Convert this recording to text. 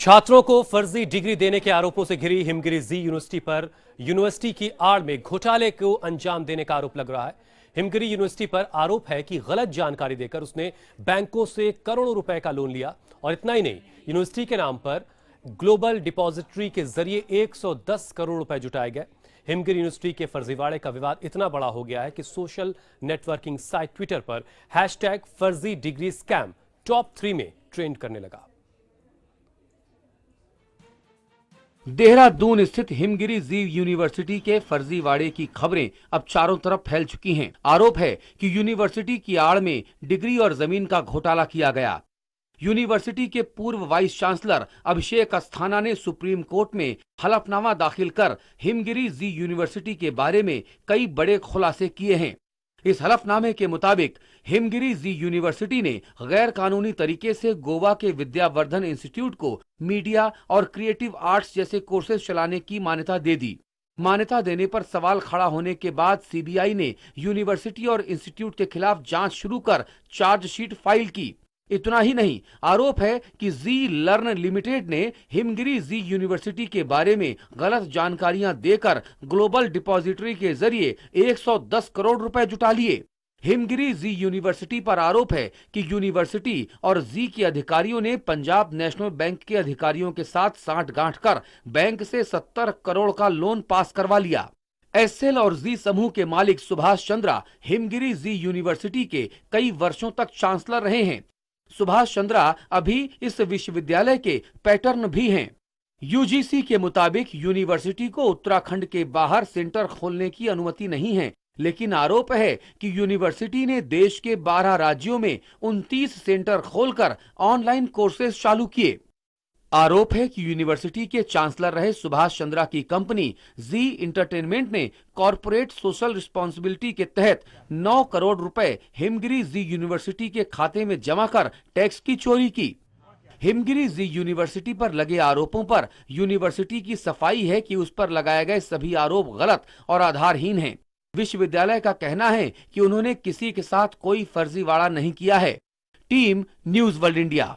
छात्रों को फर्जी डिग्री देने के आरोपों से घिरी हिमगिरी जी यूनिवर्सिटी पर यूनिवर्सिटी की आड़ में घोटाले को अंजाम देने का आरोप लग रहा है हिमगिरी यूनिवर्सिटी पर आरोप है कि गलत जानकारी देकर उसने बैंकों से करोड़ों रुपए का लोन लिया और इतना ही नहीं यूनिवर्सिटी के नाम पर ग्लोबल डिपॉजिटरी के जरिए 110 करोड़ रुपए जुटाए गए हिमगिरी यूनिवर्सिटी के फर्जीवाड़े का विवाद इतना बड़ा हो गया है कि सोशल नेटवर्किंग साइट ट्विटर पर हैश फर्जी डिग्री स्कैम टॉप थ्री में ट्रेंड करने लगा देहरादून स्थित हिमगिरी जीव यूनिवर्सिटी के फर्जीवाड़े की खबरें अब चारों तरफ फैल चुकी हैं। आरोप है कि यूनिवर्सिटी की आड़ में डिग्री और जमीन का घोटाला किया गया यूनिवर्सिटी के पूर्व वाइस चांसलर अभिषेक अस्थाना ने सुप्रीम कोर्ट में हलफनामा दाखिल कर हिमगिरी जी यूनिवर्सिटी के बारे में कई बड़े खुलासे किए हैं इस हलफनामे के मुताबिक हिमगिरी जी यूनिवर्सिटी ने गैर कानूनी तरीके से गोवा के विद्यावर्धन इंस्टीट्यूट को मीडिया और क्रिएटिव आर्ट्स जैसे कोर्सेज चलाने की मान्यता दे दी मान्यता देने पर सवाल खड़ा होने के बाद सीबीआई ने यूनिवर्सिटी और इंस्टीट्यूट के खिलाफ जांच शुरू कर चार्जशीट फाइल की इतना ही नहीं आरोप है कि जी लर्न लिमिटेड ने हिमगिरी जी यूनिवर्सिटी के बारे में गलत जानकारियां देकर ग्लोबल डिपॉजिटरी के जरिए 110 करोड़ रुपए जुटा लिए हिमगिरी जी यूनिवर्सिटी पर आरोप है कि यूनिवर्सिटी और जी के अधिकारियों ने पंजाब नेशनल बैंक के अधिकारियों के साथ गांठ कर बैंक से सत्तर करोड़ का लोन पास करवा लिया एसएल और जी समूह के मालिक सुभाष चंद्रा हिमगिरी जी यूनिवर्सिटी के कई वर्षों तक चांसलर रहे हैं सुभाष चंद्रा अभी इस विश्वविद्यालय के पैटर्न भी हैं यूजीसी के मुताबिक यूनिवर्सिटी को उत्तराखंड के बाहर सेंटर खोलने की अनुमति नहीं है लेकिन आरोप है कि यूनिवर्सिटी ने देश के 12 राज्यों में 29 सेंटर खोलकर ऑनलाइन कोर्सेज चालू किए आरोप है कि यूनिवर्सिटी के चांसलर रहे सुभाष चंद्रा की कंपनी जी इंटरटेनमेंट ने कॉरपोरेट सोशल रिस्पॉन्सिबिलिटी के तहत 9 करोड़ रुपए हिमगिरी जी यूनिवर्सिटी के खाते में जमा कर टैक्स की चोरी की हिमगिरी जी यूनिवर्सिटी पर लगे आरोपों पर यूनिवर्सिटी की सफाई है कि उस पर लगाए गए सभी आरोप गलत और आधारहीन हैं। विश्वविद्यालय का कहना है कि उन्होंने किसी के साथ कोई फर्जीवाड़ा नहीं किया है टीम न्यूज वर्ल्ड इंडिया